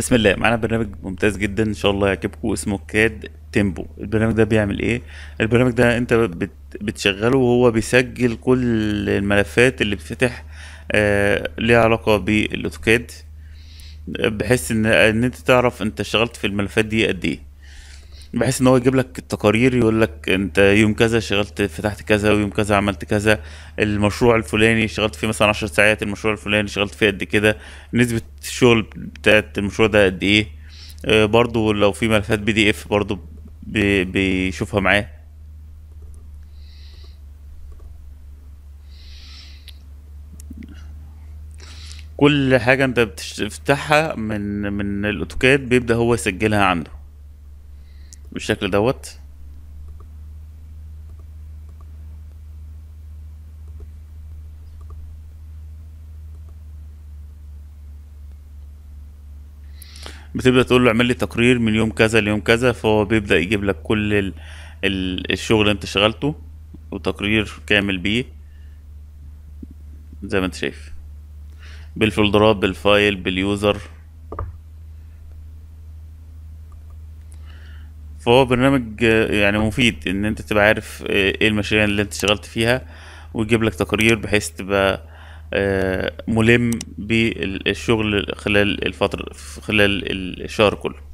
بسم الله معانا برنامج ممتاز جدا ان شاء الله يعجبكم اسمه كاد تيمبو البرنامج ده بيعمل ايه البرنامج ده انت بت بتشغله وهو بيسجل كل الملفات اللي بتفتح آه ليها علاقه بالاوتوكاد بحيث ان ان انت تعرف انت اشتغلت في الملفات دي قد ايه بحيث ان هو يجيب لك التقارير يقول لك انت يوم كذا شغلت فتحت كذا ويوم كذا عملت كذا المشروع الفلاني شغلت فيه مثلا 10 ساعات المشروع الفلاني شغلت فيه قد كده نسبه الشغل بتاعت المشروع ده قد ايه آه، برضو لو في ملفات بي دي اف برضو بيشوفها معاه كل حاجه انت بتفتحها من من الاوتوكاد بيبدا هو يسجلها عنده بالشكل دوت بتبدا تقول له اعمل لي تقرير من يوم كذا ليوم كذا فهو بيبدا يجيب لك كل ال... ال... الشغل اللي انت شغلته وتقرير كامل بيه زي ما انت شايف بالفولدرات بالفايل باليوزر فهو برنامج آه، يعني مفيد ان انت تبقى عارف آه، ايه المشاريع اللي انت اشتغلت فيها ويجيب لك تقارير بحيث تبقى آه، ملم بالشغل خلال الفترة خلال الشهر كله